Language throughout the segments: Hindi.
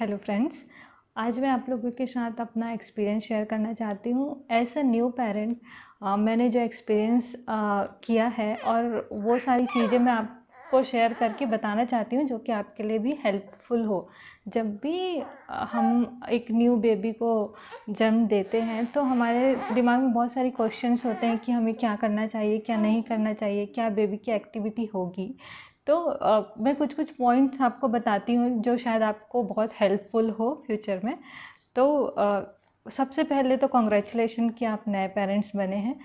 हेलो फ्रेंड्स आज मैं आप लोगों के साथ अपना एक्सपीरियंस शेयर करना चाहती हूँ एज अ न्यू पेरेंट मैंने जो एक्सपीरियंस किया है और वो सारी चीज़ें मैं आपको शेयर करके बताना चाहती हूँ जो कि आपके लिए भी हेल्पफुल हो जब भी हम एक न्यू बेबी को जन्म देते हैं तो हमारे दिमाग में बहुत सारे क्वेश्चंस होते हैं कि हमें क्या करना चाहिए क्या नहीं करना चाहिए क्या बेबी की एक्टिविटी होगी तो आ, मैं कुछ कुछ पॉइंट आपको बताती हूँ जो शायद आपको बहुत हेल्पफुल हो फ्यूचर में तो आ, सबसे पहले तो कॉन्ग्रेचुलेशन कि आप नए पेरेंट्स बने हैं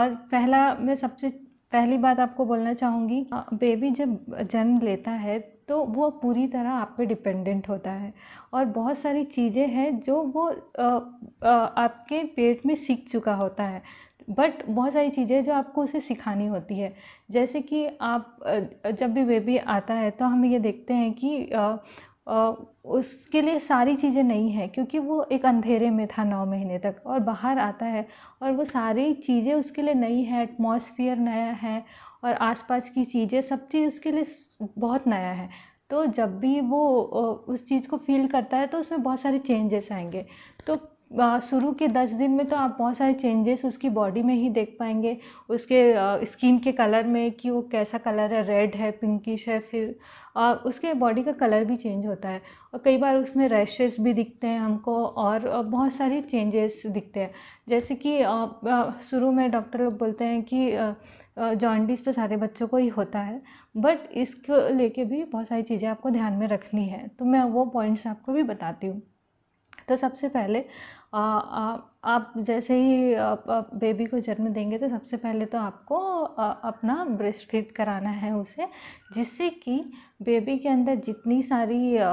और पहला मैं सबसे पहली बात आपको बोलना चाहूँगी बेबी जब जन्म लेता है तो वो पूरी तरह आप पे डिपेंडेंट होता है और बहुत सारी चीज़ें हैं जो वो आ, आ, आपके पेट में सीख चुका होता है बट बहुत सारी चीज़ें जो आपको उसे सिखानी होती है जैसे कि आप जब भी बेबी आता है तो हम ये देखते हैं कि उसके लिए सारी चीज़ें नहीं है क्योंकि वो एक अंधेरे में था नौ महीने तक और बाहर आता है और वो सारी चीज़ें उसके लिए नई है एटमोसफियर नया है और आसपास की चीज़ें सब चीज़ उसके लिए बहुत नया है तो जब भी वो उस चीज़ को फील करता है तो उसमें बहुत सारे चेंजेस आएंगे तो शुरू के दस दिन में तो आप बहुत सारे चेंजेस उसकी बॉडी में ही देख पाएंगे उसके स्किन के कलर में कि वो कैसा कलर है रेड है पिंकिश है फिर आ, उसके बॉडी का कलर भी चेंज होता है और कई बार उसमें रैशेस भी दिखते हैं हमको और बहुत सारे चेंजेस दिखते हैं जैसे कि शुरू में डॉक्टर लोग बोलते हैं कि जॉन्डिस तो सारे बच्चों को ही होता है बट इसको लेके भी बहुत सारी चीज़ें आपको ध्यान में रखनी है तो मैं वो पॉइंट्स आपको भी बताती हूँ तो सबसे पहले आ, आ, आप जैसे ही आप, आप बेबी को जन्म देंगे तो सबसे पहले तो आपको आ, अपना ब्रेस्ट फीड कराना है उसे जिससे कि बेबी के अंदर जितनी सारी आ,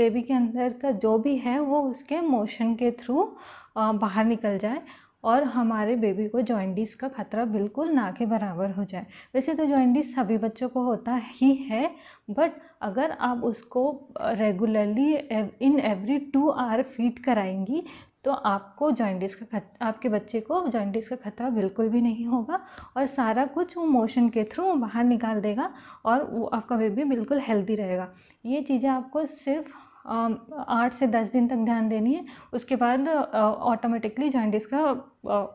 बेबी के अंदर का जो भी है वो उसके मोशन के थ्रू बाहर निकल जाए और हमारे बेबी को जॉइंडिस का खतरा बिल्कुल ना के बराबर हो जाए वैसे तो जॉइंडिस सभी बच्चों को होता ही है बट अगर आप उसको regularly in every two hour feed कराएंगी तो आपको जॉइंडिस का खत आपके बच्चे को जॉइंटिस का खतरा बिल्कुल भी नहीं होगा और सारा कुछ वो मोशन के थ्रू बाहर निकाल देगा और वो आपका बेबी बिल्कुल हेल्दी रहेगा ये चीज़ें आपको सिर्फ आठ से दस दिन तक ध्यान देनी है उसके बाद ऑटोमेटिकली जॉइंटिस का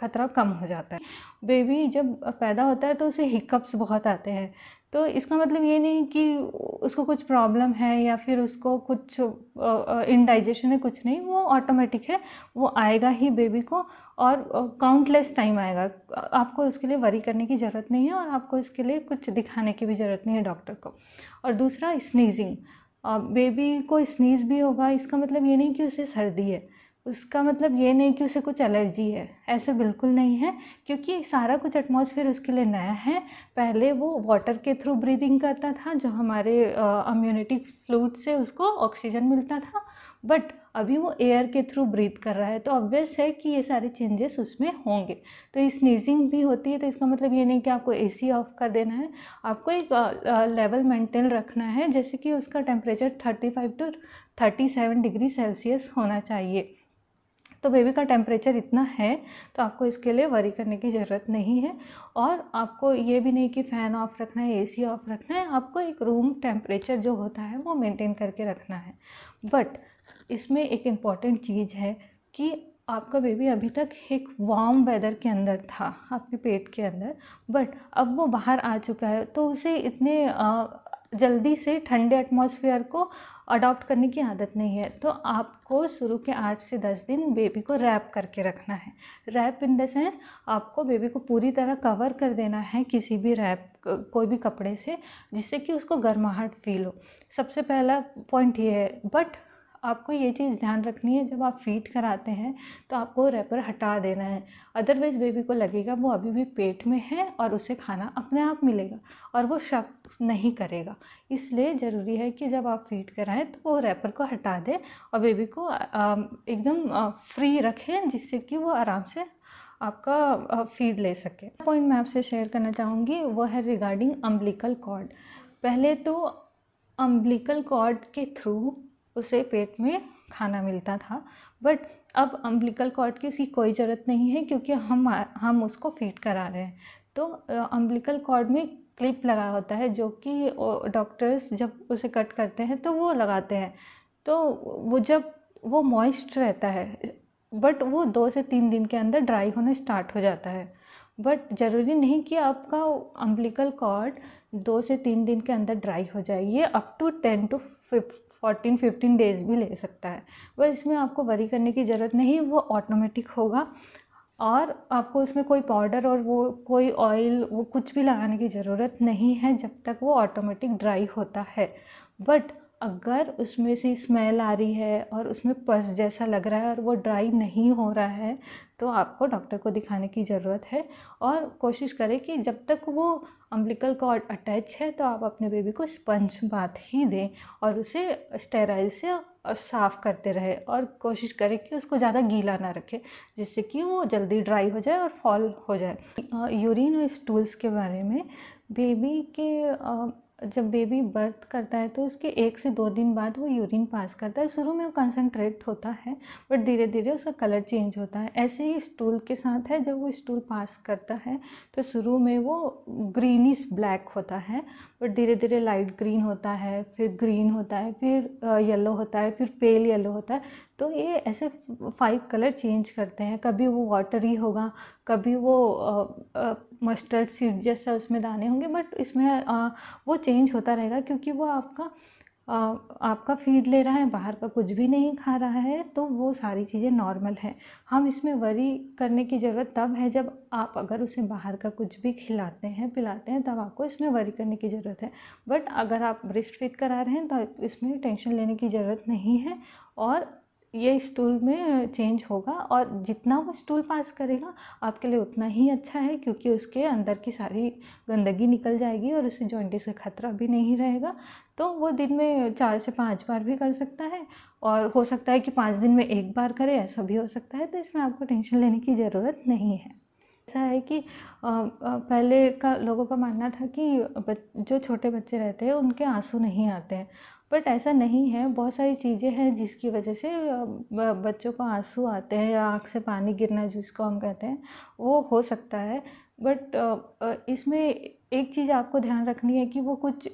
खतरा कम हो जाता है बेबी जब पैदा होता है तो उसे हिकअप्स बहुत आते हैं तो इसका मतलब ये नहीं कि उसको कुछ प्रॉब्लम है या फिर उसको कुछ इनडाइजेशन है कुछ नहीं वो ऑटोमेटिक है वो आएगा ही बेबी को और काउंटलेस टाइम आएगा आपको उसके लिए वरी करने की ज़रूरत नहीं है और आपको इसके लिए कुछ दिखाने की भी ज़रूरत नहीं है डॉक्टर को और दूसरा स्नीजिंग बेबी को स्नीज भी होगा इसका मतलब ये नहीं कि उसे सर्दी है उसका मतलब ये नहीं कि उसे कुछ एलर्जी है ऐसे बिल्कुल नहीं है क्योंकि सारा कुछ एटमॉस्फेयर उसके लिए नया है पहले वो वाटर के थ्रू ब्रीदिंग करता था जो हमारे इम्यूनिटी फ्लूड से उसको ऑक्सीजन मिलता था बट अभी वो एयर के थ्रू ब्रीथ कर रहा है तो ऑब्वियस है कि ये सारे चेंजेस उसमें होंगे तो ये स्नीजिंग भी होती है तो इसका मतलब ये नहीं कि आपको एसी ऑफ कर देना है आपको एक लेवल मेंटेन रखना है जैसे कि उसका टेम्परेचर 35 टू 37 डिग्री सेल्सियस होना चाहिए तो बेबी का टेम्परेचर इतना है तो आपको इसके लिए वरी करने की ज़रूरत नहीं है और आपको ये भी नहीं कि फ़ैन ऑफ़ रखना है एसी ऑफ़ रखना है आपको एक रूम टेम्परेचर जो होता है वो मेंटेन करके रखना है बट इसमें एक इम्पॉर्टेंट चीज़ है कि आपका बेबी अभी तक एक वार्म वेदर के अंदर था आपके पेट के अंदर बट अब वो बाहर आ चुका है तो उसे इतने जल्दी से ठंडे एटमॉस्फेयर को अडॉप्ट करने की आदत नहीं है तो आपको शुरू के आठ से दस दिन बेबी को रैप करके रखना है रैप इन द सेंस आपको बेबी को पूरी तरह कवर कर देना है किसी भी रैप कोई भी कपड़े से जिससे कि उसको गर्माहट फील हो सबसे पहला पॉइंट ये है बट आपको ये चीज़ ध्यान रखनी है जब आप फीड कराते हैं तो आपको रैपर हटा देना है अदरवाइज़ बेबी को लगेगा वो अभी भी पेट में है और उसे खाना अपने आप मिलेगा और वो शक नहीं करेगा इसलिए ज़रूरी है कि जब आप फीड कराएं तो वो रैपर को हटा दें और बेबी को एकदम फ्री रखें जिससे कि वो आराम से आपका फीड ले सके पॉइंट मैं आपसे शेयर करना चाहूँगी वो है रिगार्डिंग अम्बलिकल कॉर्ड पहले तो अम्बलिकल कॉर्ड के थ्रू उसे पेट में खाना मिलता था बट अब अम्बलिकल कॉर्ड की सी कोई ज़रूरत नहीं है क्योंकि हम हम उसको फीड करा रहे हैं तो अम्बलिकल कॉर्ड में क्लिप लगा होता है जो कि डॉक्टर्स जब उसे कट करते हैं तो वो लगाते हैं तो वो जब वो मॉइस्ट रहता है बट वो दो से तीन दिन के अंदर ड्राई होना स्टार्ट हो जाता है बट ज़रूरी नहीं कि आपका अम्बलिकल कॉर्ड दो से तीन दिन के अंदर ड्राई हो जाए ये up to ten to fif fourteen fifteen days भी ले सकता है वह इसमें आपको वरी करने की ज़रूरत नहीं वो ऑटोमेटिक होगा और आपको उसमें कोई पाउडर और वो कोई ऑयल वो कुछ भी लगाने की ज़रूरत नहीं है जब तक वो ऑटोमेटिक ड्राई होता है बट अगर उसमें से स्मेल आ रही है और उसमें पस जैसा लग रहा है और वो ड्राई नहीं हो रहा है तो आपको डॉक्टर को दिखाने की ज़रूरत है और कोशिश करें कि जब तक वो अम्बलिकल कॉर्ड अटैच है तो आप अपने बेबी को स्पंज बात ही दें और उसे स्टेराइल से साफ़ करते रहे और कोशिश करें कि उसको ज़्यादा गीला ना रखें जिससे कि वो जल्दी ड्राई हो जाए और फॉल हो जाए यूरिन और स्टूल्स के बारे में बेबी के जब बेबी बर्थ करता है तो उसके एक से दो दिन बाद वो यूरिन पास करता है शुरू में वो कंसनट्रेट होता है बट धीरे धीरे उसका कलर चेंज होता है ऐसे ही स्टूल के साथ है जब वो स्टूल पास करता है तो शुरू में वो ग्रीनिश ब्लैक होता है बट धीरे धीरे लाइट ग्रीन होता है फिर ग्रीन होता है फिर येलो होता है फिर पेल येलो होता है तो ये ऐसे फाइव कलर चेंज करते हैं कभी वो वाटरी होगा कभी वो मस्टर्ड सीड जैसा उसमें दाने होंगे बट इसमें आ, वो चेंज होता रहेगा क्योंकि वो आपका आ, आपका फीड ले रहा है बाहर का कुछ भी नहीं खा रहा है तो वो सारी चीज़ें नॉर्मल है हम इसमें वरी करने की ज़रूरत तब है जब आप अगर उसे बाहर का कुछ भी खिलाते हैं पिलाते हैं तब आपको इसमें वरी करने की ज़रूरत है बट अगर आप ब्रेस्ट फीड करा रहे हैं तो इसमें टेंशन लेने की ज़रूरत नहीं है और ये स्टूल में चेंज होगा और जितना वो स्टूल पास करेगा आपके लिए उतना ही अच्छा है क्योंकि उसके अंदर की सारी गंदगी निकल जाएगी और उसे जॉइंटिस का खतरा भी नहीं रहेगा तो वो दिन में चार से पाँच बार भी कर सकता है और हो सकता है कि पाँच दिन में एक बार करे ऐसा भी हो सकता है तो इसमें आपको टेंशन लेने की ज़रूरत नहीं है ऐसा है कि पहले का लोगों का मानना था कि जो छोटे बच्चे रहते हैं उनके आंसू नहीं आते हैं बट ऐसा नहीं है बहुत सारी चीज़ें हैं जिसकी वजह से बच्चों को आंसू आते हैं या आँख से पानी गिरना जिसको हम कहते हैं वो हो सकता है बट इसमें एक चीज़ आपको ध्यान रखनी है कि वो कुछ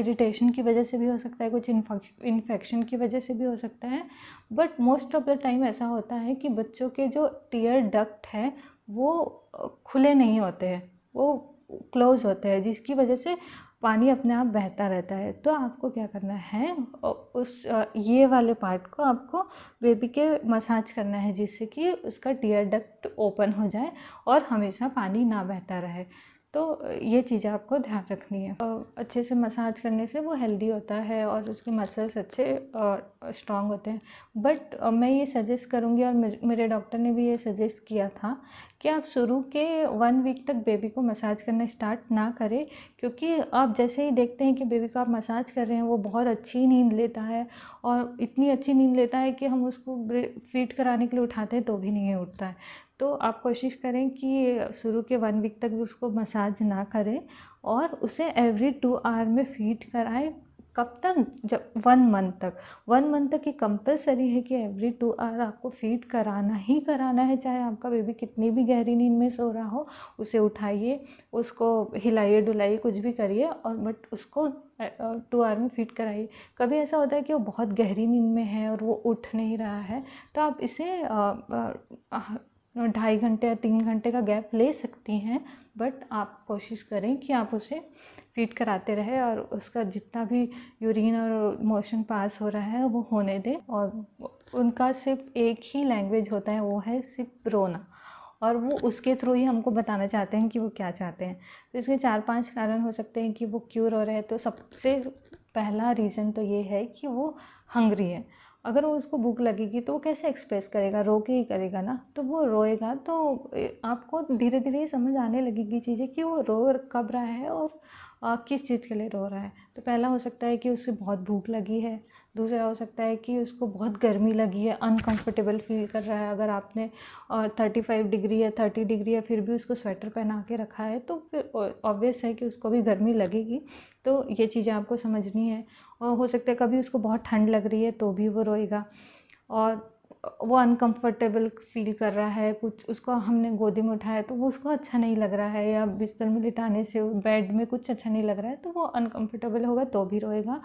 इरिटेशन की वजह से भी हो सकता है कुछ इन्फेक्शन की वजह से भी हो सकता है but most of the time ऐसा होता है कि बच्चों के जो टीयर डक्ट है वो खुले नहीं होते हैं वो क्लोज होते हैं जिसकी वजह से पानी अपने आप बहता रहता है तो आपको क्या करना है उस ये वाले पार्ट को आपको बेबी के मसाज करना है जिससे कि उसका टीयर डक्ट ओपन हो जाए और हमेशा पानी ना बहता रहे तो ये चीज़ें आपको ध्यान रखनी है अच्छे से मसाज करने से वो हेल्दी होता है और उसके मसल्स अच्छे और स्ट्रॉन्ग होते हैं बट मैं ये सजेस्ट करूँगी और मेरे डॉक्टर ने भी ये सजेस्ट किया था कि आप शुरू के वन वीक तक बेबी को मसाज करना स्टार्ट ना करें क्योंकि आप जैसे ही देखते हैं कि बेबी को आप मसाज कर रहे हैं वो बहुत अच्छी नींद लेता है और इतनी अच्छी नींद लेता है कि हम उसको फीट कराने के लिए उठाते हैं तो भी नहीं उठता है तो आप कोशिश करें कि शुरू के वन वीक तक उसको मसाज ना करें और उसे एवरी टू आवर में फीड कराएं कब तक जब वन मंथ तक वन मंथ तक ये कंपलसरी है कि एवरी टू आवर आपको फीड कराना ही कराना है चाहे आपका बेबी कितनी भी गहरी नींद में सो रहा हो उसे उठाइए उसको हिलाइए डुलाइए कुछ भी करिए और बट उसको टू आवर में फीड कराइए कभी ऐसा होता है कि वो बहुत गहरी नींद में है और वो उठ नहीं रहा है तो आप इसे आ, आ, आ, ढाई घंटे या तीन घंटे का गैप ले सकती हैं बट आप कोशिश करें कि आप उसे फीड कराते रहे और उसका जितना भी यूरिन और मोशन पास हो रहा है वो होने दें और उनका सिर्फ एक ही लैंग्वेज होता है वो है सिर्फ रोना और वो उसके थ्रू ही हमको बताना चाहते हैं कि वो क्या चाहते हैं तो इसके चार पांच कारण हो सकते हैं कि वो क्यों रो रहे हैं तो सबसे पहला रीज़न तो ये है कि वो हंग्री है अगर वो उसको भूख लगेगी तो वो कैसे एक्सप्रेस करेगा रो के ही करेगा ना तो वो रोएगा तो आपको धीरे धीरे ही समझ आने लगेगी चीज़ें कि वो रो कब रहा है और आ, किस चीज़ के लिए रो रहा है तो पहला हो सकता है कि उसे बहुत भूख लगी है दूसरा हो सकता है कि उसको बहुत गर्मी लगी है अनकंफर्टेबल फील कर रहा है अगर आपने और थर्टी फाइव डिग्री या थर्टी डिग्री या फिर भी उसको स्वेटर पहना के रखा है तो फिर ऑब्वियस है कि उसको भी गर्मी लगेगी तो ये चीज़ें आपको समझनी है और हो सकता है कभी उसको बहुत ठंड लग रही है तो भी वो रोएगा और वो अनकंफर्टेबल फील कर रहा है कुछ उसको हमने गोदी में उठाया तो वो उसको अच्छा नहीं लग रहा है या बिस्तर में लिटाने से बेड में कुछ अच्छा नहीं लग रहा है तो वो अनकंफर्टेबल होगा तो भी रोएगा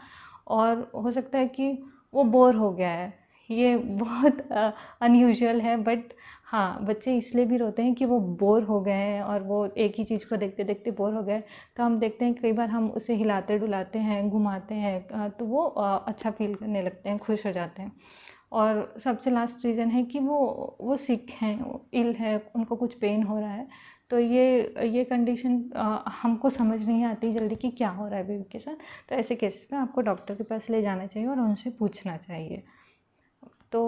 और हो सकता है कि वो बोर हो गया है ये बहुत अनयूजल है बट हाँ बच्चे इसलिए भी रोते हैं कि वो बोर हो गए हैं और वो एक ही चीज़ को देखते देखते बोर हो गए तो हम देखते हैं कई बार हम उसे हिलाते डुलाते हैं घुमाते हैं तो वो अच्छा फील करने लगते हैं खुश हो जाते हैं और सबसे लास्ट रीज़न है कि वो वो सिक हैं इल है उनको कुछ पेन हो रहा है तो ये ये कंडीशन हमको समझ नहीं आती जल्दी कि क्या हो रहा है बेबी के साथ तो ऐसे केसेस में आपको डॉक्टर के पास ले जाना चाहिए और उनसे पूछना चाहिए तो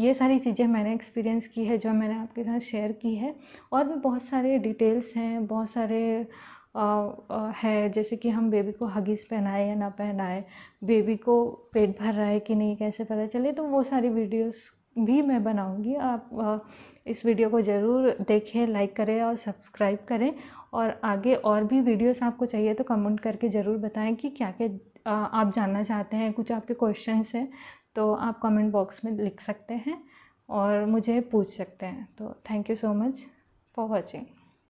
ये सारी चीज़ें मैंने एक्सपीरियंस की है जो मैंने आपके साथ शेयर की है और भी बहुत सारे डिटेल्स हैं बहुत सारे है जैसे कि हम बेबी को हगीज़ पहनाए या ना पहनाए बेबी को पेट भर रहा है कि नहीं कैसे पता चले तो वो सारी वीडियोस भी मैं बनाऊंगी आप इस वीडियो को ज़रूर देखें लाइक करें और सब्सक्राइब करें और आगे और भी वीडियोस आपको चाहिए तो कमेंट करके ज़रूर बताएं कि क्या क्या आप जानना चाहते हैं कुछ आपके क्वेश्चंस हैं तो आप कमेंट बॉक्स में लिख सकते हैं और मुझे पूछ सकते हैं तो thank you so much for watching